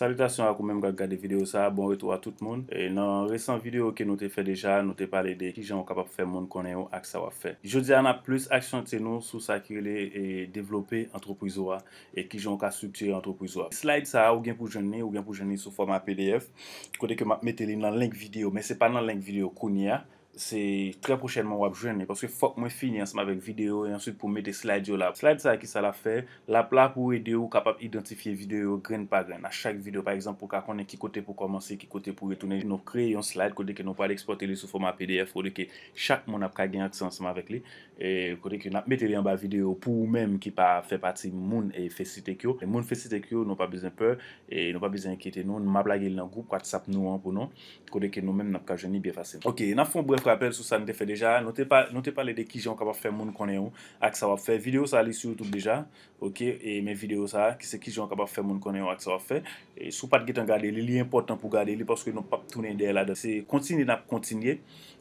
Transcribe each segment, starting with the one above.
Salutasyon akou menm gade gade videyo sa, bon retou a tout moun. E nan resan videyo ke nou te fe deja, nou te pale de ki jan w kapap fe moun konen yo ak sa wap fe. Jodi an ap plus aksyon te nou sou sa ki rele e devlope antropouzo a, e ki jan w ka subtire antropouzo a. Slide sa a ou gen pou jenni, ou gen pou jenni sou forma pdf, kode ke map mette li nan link video, men se pa nan link video konye a. Se tre prochenman wap jwen ne, Koske fok mwen finye ansman vek video, E answit pou mwete slide yo la. Slide sa e ki sa la fe, La pla pou ede ou kapap identifiye video, Gren pa gren. A chak video, Par exemple, Ou ka konen ki kote pou komanse, Ki kote pou retoune, Nou kreye yon slide, Kote ke nou pa li eksporte li sou foma PDF, Ou de ke chak mwen ap ka gen aksan ansman vek li. E kode ke nap mete li an ba video pou ou menm ki pa fe pati moun e fesite kyo. Moun fesite kyo nou pa bezen peur e nou pa bezen enkite nou. Nou map lage li nan group, kwa tisap nou an pou nou. Kode ke nou menm nap ka jeni biye fase. Ok, nan fon brel ko apel sou sa nou te fe deja. Non te pali de ki jan kaba fe moun konen ou ak sa wap fe. Video sa li sou YouTube deja. Ok, e men video sa ki se ki jan kaba fe moun konen ou ak sa wap fe. Sou pati getan gade li, li important pou gade li. Paske nou pap tounen de la da. Se kontine nap kontine.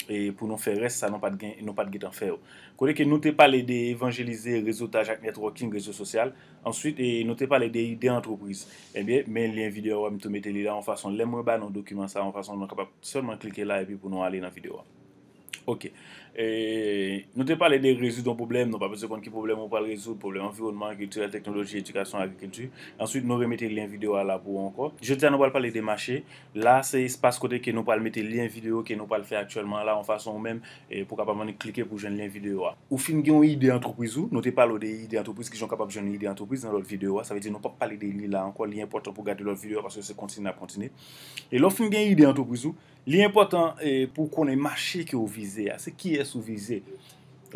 E pou nou fè res, sa nou pat gen, nou pat gen tan fè ou. Kone ke nou te palede evanjelize rezotaj ak netrokin rezo sosyal, answite, e nou te palede ide antropriz. E eh bie, men li en videyo ou amitomete li la, an fason, lemwe ba nan dokumen sa, an fason, nan kapap, seman klike la, epi pou nou ale nan videyo ou. Ok, e, nou te pale de rezou don poublem, nou pale bezè kon ki poublem, nou pale rezou poublem environnement, gilte, teknoloji, edukasyon, avikilty, answit nou pale mette liyen videyo la pou anko. Je te pale pale pale de mache, la se espase kote ke nou pale mette liyen videyo, ke nou pale fe aktuellement la, an fason ou men, pou kapap man e klike pou jen liyen videyo a. Ou fin gen yon ide antopouizou, nou te pale ou de ide antopouizou ki jen kapap jen ide antopouizou nan lor videyo a, sa ve di nou pale pale de liyen videyo la anko, liye importan pou gade lor videyo a, paswe se kontine a kontine. E lor fin gen ide antopouizou Liye impotant eh, pou konen mache ki ou vize ya, se ki es ou vize.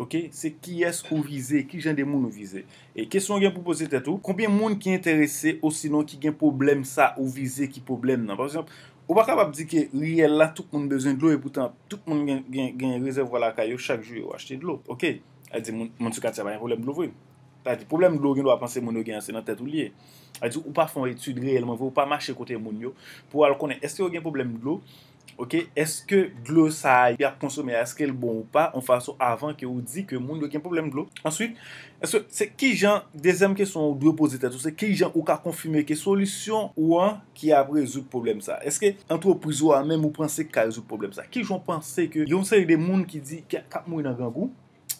Ok, se ki es ou vize, ki jan de moun ou vize. E kesyon gen pou pose tet ou, konbien moun ki enterese osinon ki gen problem sa ou vize ki problem nan. Par exemple, ou pa kapap di ke liye la tout moun dezen dlo e poutan, tout moun gen rezervo la kayo chak ju yo achete dlo. Ok, a di moun, moun tsuka tseman yon problem dlo vwe. Ta di, problem dlo gen do a panse moun yo gen ase nan tet ou liye. A di, ou pa fon etude reyelman, ou pa mache kote moun yo pou al konen este yo gen problem dlo. Ok, eske glou sa ay, bi a konsome, eske l bon ou pa, an faso avan ki ou di ke moun yo ken problem glou. Ansyit, eske, se ki jan, dezem kesyon ou di ou posi tatou, se ki jan ou ka konfime, ke solisyon ou an ki apre zout problem sa. Eske, an tou prizwa, men mou pranse ka zout problem sa. Ki joun pense ke, yon se yon moun ki di, ki a kap moun nan gangou,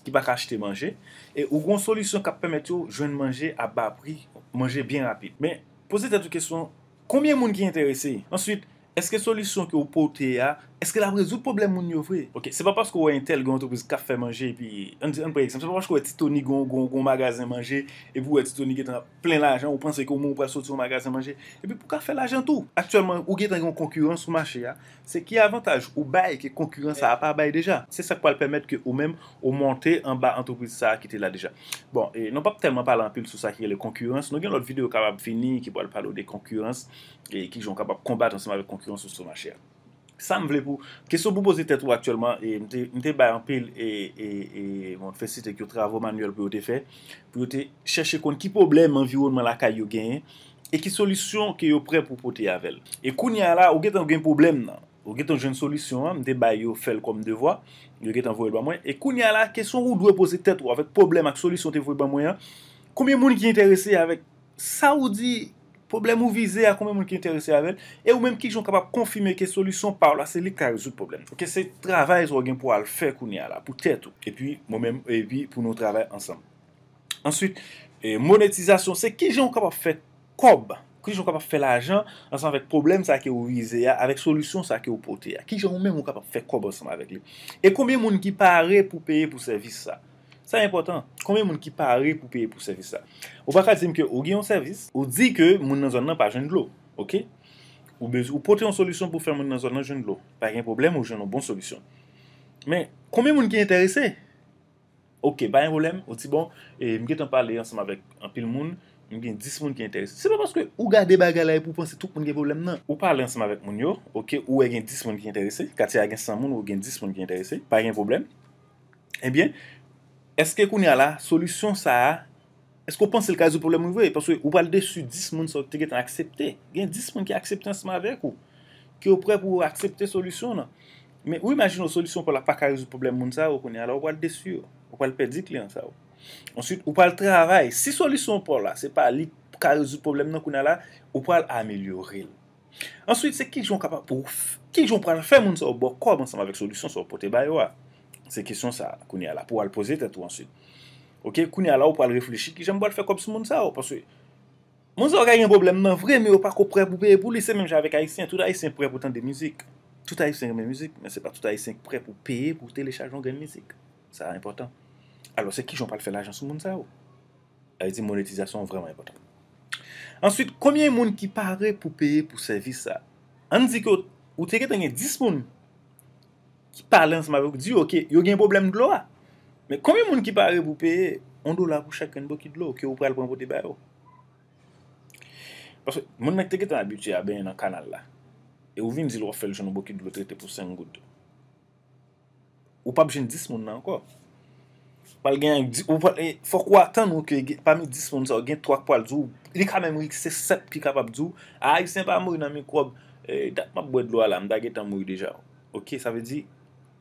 ki baka achete manje, e ou gon solisyon kap pemet yo jwen manje a ba apri, manje bien rapit. Men, posi tatou kesyon, koumye moun ki interese yon? Ansyit, a solução que ou pote ya Eske la brezout problem moun yo vwe? Ok, se pa pa skou wè e yon tel gwen an toprizi kafe manje, an pre eksem, se pa pa skou wè e titouni gwen magazin manje, evou wè titouni gwen plen lajan, ou panse wè kou moun prasot yon magazin manje, epi pou kafe lajan tou. Aktuellement, ou gwen yon konkurence ou machè ya, se ki avantage ou baye ki konkurence a apar baye deja. Se sa kwa l permèt ke ou mèm ou montè an ba an toprizi sa a kitè la deja. Bon, e, nou pap telman pala an pil sou sa ki gwen le konkurence, nou gen lout videyo kapap fini ki pwa l palo de konkurence Sam vle pou, kesyon pou boze tet ou aktuelman, e, mte bay an pil e moun e, e, fesite ki yo travou manuel pou yo te fe, pou yo te cheshe kon ki problem anvironman la ka yo gen, e ki solisyon ki yo pre pou pote yavel. E koun ya la, ou get an gen problem nan, ou get an jen solisyon an, mte bay yo fel kom devwa, yo get an voye ba mwen, e koun ya la, kesyon ou doye pose tet ou avet problem ak solisyon te voye ba mwen, koumyen moun ki interese avet saoudi, Poblèm ou vize a, konmè moun ki interese avèl. E ou mèm ki joun kapap konfime ke solusyon pa ou la, se li ka rezout poblèm. Ok, se travèl zwo gen pou al fè koun ya la, pou tèt ou. E pi, mò mèm, e bi, pou nou travèl ansam. Ansyt, monetizasyon, se ki joun kapap fè kob. Ki joun kapap fè l'ajan, ansan fèk problem sa ki ou vize a, avèk solusyon sa ki ou pote a. Ki joun mèm ou kapap fè kob ansam avèk li. E konmè moun ki parè pou peye pou servis sa. Sa yon important. Kome moun ki pa re pou peye pou servisa? Ou baka di mke ou gen yon servis, ou di ke moun nan zon nan pa jen dlo. Ok? Ou pote yon solisyon pou fe moun nan zon nan jen dlo. Pa gen problem ou jen yon bon solisyon. Men, kome moun ki enterese? Ok, ba yon problem. Ou ti bon, mge tan pale ansama vek an pil moun, mge gen dis moun ki enterese. Se pa paske ou ga deba gala e pou ponse tout moun gen problem nan. Ou pale ansama vek moun yo, ou gen dis moun ki enterese. Kati a gen 100 moun ou gen 10 moun ki enterese. Pa gen problem. Ebyen, eh Eske kounye ala, solusyon sa a, eske ou panse l ka rezu problem moun vwe? E panso ou pal desu 10 moun sa ou tege tan aksepte. Gen 10 moun ki aksepte ansman vek ou. Ki ou pre pou aksepte solusyon nan. Men ou imagine ou solusyon pou la pa ka rezu problem moun sa ou kounye ala ou pal desu ou. Ou pal pedi kli an sa ou. Ansyout, ou pal travay. Si solusyon pou la, se pa li ka rezu problem nan kounye ala, ou pal amelyorel. Ansyout, se kil joun kapap pou ouf. Kil joun pran fè moun sa ou bokob bon ansman vek solusyon sa ou pote bay ou a. Se kisyon sa, kouni ala pou al pozit etou answit. Ok, kouni ala ou pou al reflechi ki jen mbo al fe kops moun sa ou. Panswe, moun sa ou ganyan boblem nan vremen ou pa kou pre pou beye pou lise menm javek aisyen. Tout aisyen pre pou tan de mouzik. Tout aisyen pre mouzik, men se pa tout aisyen pre pou peye pou telechajon gen mouzik. Sa a important. Alo se ki jen pal fe la jansou moun sa ou. E di monetizasyon vremen important. Answit, koumyen moun ki pare pou peye pou servisa? Anzi ki ou teke tanye 10 moun. Ki pale an seman vek diyo, ok, yo gen problem di lo a. Me kome moun ki pale boupe, ondo la pou chakren bokid lo, ki ou pral pou an bote bayo. Paswe, moun men teget an abidje a ben nan kanal la. E ou vin di lor feljoun bokid lo trete pou sen gout. Ou pap jen 10 moun nan anko. Pal gen, ou pal, fokwa tan ou ke, pa mi 10 moun sa, ou gen 3 kwa al zou, li kame mou yi ki se sep ki kapap zou, a yi sen pa mou yi nan mou yi kou ob, dat map bwe di lo a la, mda getan mou yi deja. Ok, sa ve di...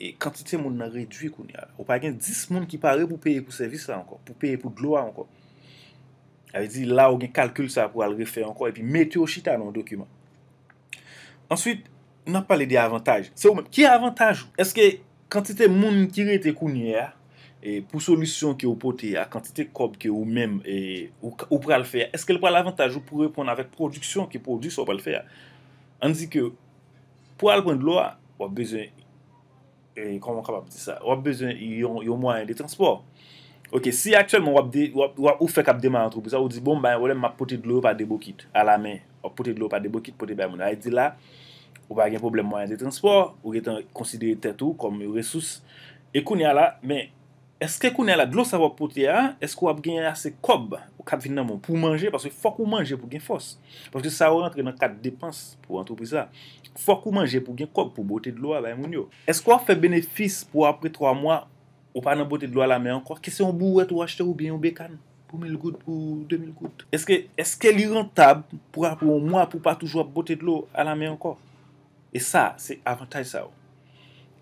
E kantite moun nan redwi kouni a. Ou pa gen dis moun ki pare pou peye pou servisa anko. Pou peye pou glo a anko. A ve di la ou gen kalkul sa pou al refe anko. E pi mete ou chita nan moun dokumen. Ansoit, nan pali de avantaj. Se ou men, ki avantaj ou? Eske kantite moun ki rete kouni a. E pou solusyon ki ou poti a. Kantite kob ki ou men. E, ou pral fe a. Eske l pou al avantaj ou pou repon avet produksyon ki produs ou pral fe a. Anzi ke, pou al koni glo a, wap bezen yon. Wap bezyon yon mwanyan de transport? Ok, si aktuel mw wap de, wap ou fek ap deman an troupe, sa ou di, bon, bayan, wolem ma pote dlo ou pa debokit, ala men, wap pote dlo ou pa debokit, pote bayan mwen. Ay di la, wap agen problem mwanyan de transport, ou getan konsidere tetou, kom yon resus, ekounen la, men, eske ekounen la, dlo sa wap pote a, eske wap genye ase kob, kat vin nan moun pou manje, paswe fwa kou manje pou gen fos. Paswe sa ou rentre nan kat depans pou antropisa. Fwa kou manje pou gen kog pou bote de lo a la moun yo. Eskwa ou fe benefis pou apre 3 mwa ou pa nan bote de lo a la mè ankor? Kese yon bou wè tou achete ou byen yon bekan? Pou 1000 gout, pou 2000 gout? Eske li rentab pou apre 1 mwa pou pa toujwa bote de lo a la mè ankor? E sa, se avantaj sa ou.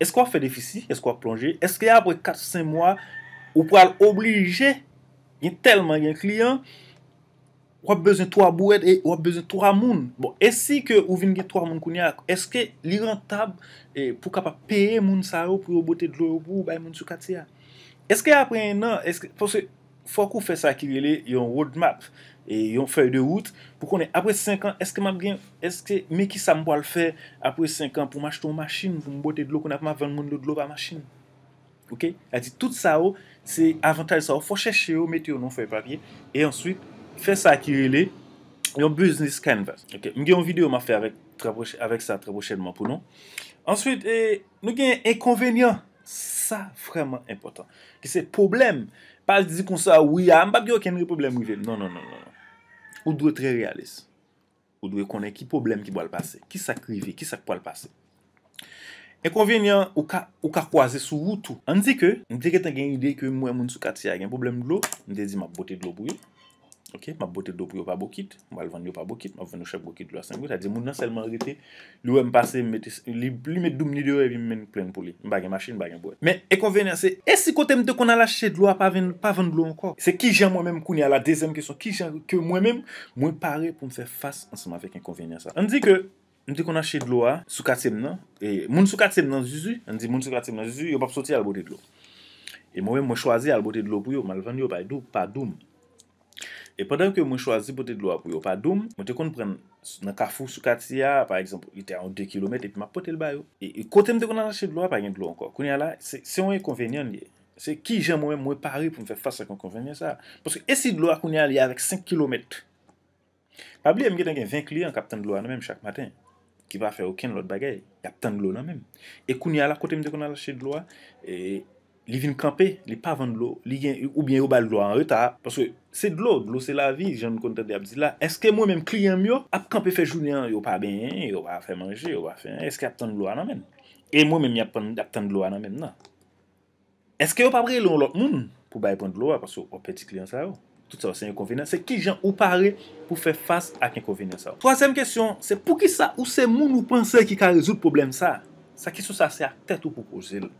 Eskwa ou fe defisi? Eskwa ou plonge? Eske apre 4-5 mwa ou pou al oblije Yen telman gen kliyan, wap bezen 3 bouwet e wap bezen 3 moun. Bon, esi ke ou vin gen 3 moun koun yak, eske li rentab e, pou kapap peye moun sarou pou yo bote dlo yobou bay moun sou katiya? Eske apre nan, fokou fe sa ki wile yon roadmap, e, yon fey de wout, pou konen apre 5 an, eske me ki sa mbo al fey apre 5 an pou mach ton machin voun bote dlo kon ap ma 20 moun lo dlo pa machin? Ok, a di tout sa ou, oh, se avantal sa ou, oh, fò chèche ou, oh, mette ou non fò epapye. E answit, fè sa akirile yon business canvas. Ok, m gen yon video m a fè avèk sa trebo chèdman pou nou. Answit, nou gen en konvenyon, sa frèman impotant. Ki se problem, pal dizi kon sa ou ya, ah, m bak yo ken yon problem wive. Non, non, non, non, non, ou dwe tre reales. Ou dwe konen ki problem ki bo al pase, ki sa krive, ki sa po al pase. En konvenyen ou ka kwaze sou woutou. An di ke, m di ketan gen yide ki ou mwen moun sou kati ya gen problem dlo, m de di ma bote dlo bouye, ma bote dlo bouye ou pa bokit, m alvan yo pa bokit, m avan yo chep bokit dlo asen gwo, ta di moun nan selman rete, lwem pase, lwem met doum nidyo evi men plen pou li. M bagen masin, bagen boye. Men, en konvenyen se, e si kote m de kon alache dlo ap avan dlo anko? Se ki jan mwen men m kouni ala dezem keson, ki jan mwen men mwen pare pou m se fase ansenman vek en konvenyen sa. Mwen te kon anche dlo a, sou katsen nan, e moun sou katsen nan zizu, an di moun sou katsen nan zizu, yo bap soti al bote dlo. E mwen mwen chwazi al bote dlo pou yo, malvan yo pa idou, pa doun. E padan ke mwen chwazi bote dlo a pou yo, pa doun, mwen te kon pren nan kafou sou katsen ya, par exemple, ite an 2 km, epi ma pote l bayo. E, e kote mwen te kon anche dlo a, pa gen dlo anko. Koun ya la, se mwen konvenyon ye, se ki jen mwen mwen pari pou mwen fap fasa konvenyon sa, poske e si dlo a koun ya li ki va fè ouken lot bagay, y ap tan glou nan men. E kou ni ala kote mdè kon ala chè glou a, e, li vin kampe, li pa van glou, li gen ou bien ou bal glou a an reta, paswe se glou, glou se la vi, jan kon tè de ap di la, eske mwen men kliyam yo, ap kampe fè jouni an, yo pa ben, yo pa fè manjè, yo pa fè, eske ap tan glou a nan men. E mwen men mi ap tan glou a nan men nan. Eske yo pa bre lon lot moun, pou bay pon glou a, paswe ou peti kliyam sa yo. Sè ki jan ou pare pou fè fase ak yon konvene sè ou. Swa sèm kèsyon, sè pou ki sa ou se moun ou panse ki oh, ka rezout problem sa, sa kèsyon sa sè ak tèt ou pou pou zil.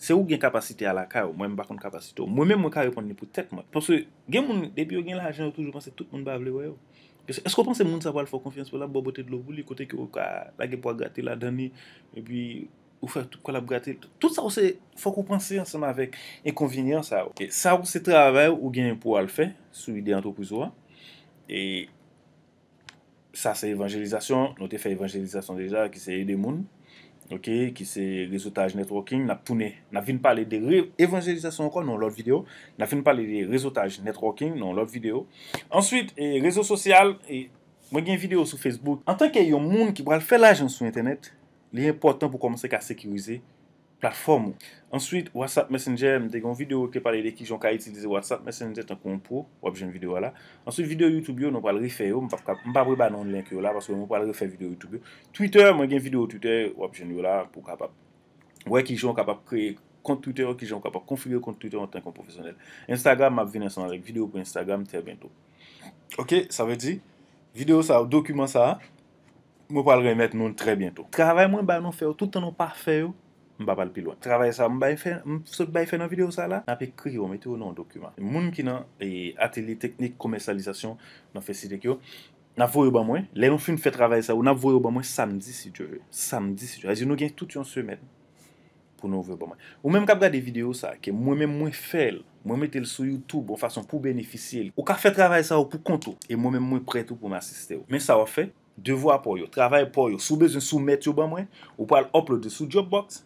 Sè ou gen kapasite ala ka ou, mwen mba kon kapasite ou, mwen mwen ka repon ni pou tèt mwen. Pon se gen moun, debi ou gen la ajan ou toujou, panse tout moun ba avle ou yo. Esko panse moun sa wale fò konfians pou la bo bote dlo vbou li, kote ki ou ka lage pou agate la dani, me pi... Ou fèr tout kolaboratil. Tout sa ou se fòk ou pransè anseman avèk. E konvinyan sa ou. Sa ou se trè avè ou gen pou al fè. Sou ide antopouzwa. E sa se evanjelizasyon. Nou te fè evanjelizasyon deja ki se yè demoun. Ok. Ki se rezotaj netwalking. Na poune. Na vin palè de revanjelizasyon akon nou lòt video. Na vin palè de rezotaj netwalking nou lòt video. Ansoit. E rezo sosyal. E mwen gen video sou Facebook. An tanke yon moun ki pral fè laj an sou internet. li e important pou komanse ka sekirize platform ou. Answit, Whatsapp Messenger, m deyon videyo ke pale de ki jon ka itilize Whatsapp Messenger tan kon pro, wap jen videyo wala. Answit, videyo YouTube yo, m pa bre ba nan link yo la, paswen m pa bre fe videyo YouTube yo. Twitter, mwen gen videyo Twitter, wap jen yo la pou kapap. Wè ki jon kapap kreye kont Twitter, ki jon kapap konfigur kont Twitter an tan kon profesyonel. Instagram, m ap vinen sanarek. Videyo pou Instagram, te bento. Ok, sa ve di. Videyo sa, dokumen sa a. Mwen pal remet moun tre bientou. Travay mwen bay nan feyo, tout an nan pa feyo, mwen bay bal pi lwa. Travay sa, mwen bay e fe, mwen fok bay fe nan video sa la, nan pe kri yo, mwen te yo nan dokuma. Moun ki nan, e ateli teknik komensalizasyon nan fe si dek yo, nan voy yo ba mwen. Le yon film fe travay sa yo, nan voy yo ba mwen samdi si diyo. Samdi si diyo. Azi, nou gen tout yon semet. Pou nan voy yo ba mwen. Ou men mwen kabra de video sa, ke mwen men mwen fel, mwen metel sou YouTube, ou fason pou beneficye. Ou ka fe travay sa yo pou konto, e devwa pou yo, travay pou yo, sou bezoun sou met yo ba bon, mwen, ou pou al upload sou jobbox,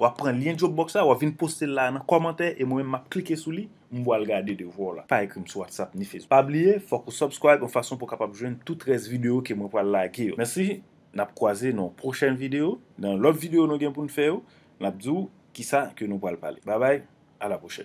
wapren lyen jobbox a, wap vin poste la nan komante, e mwen map klike sou li, mwen wale gade devwa la. Faye krim sou WhatsApp ni fezou. Pabliye, fok ou subscribe, mwen fason pou kapap jwen tout res video ke mwen wale like yo. Mersi, nap kwaze nou prochen video, nan lop video nou gen pou nou feyo, nap zou, kisa, ke nou wale pale. Ba bay, ala prochen.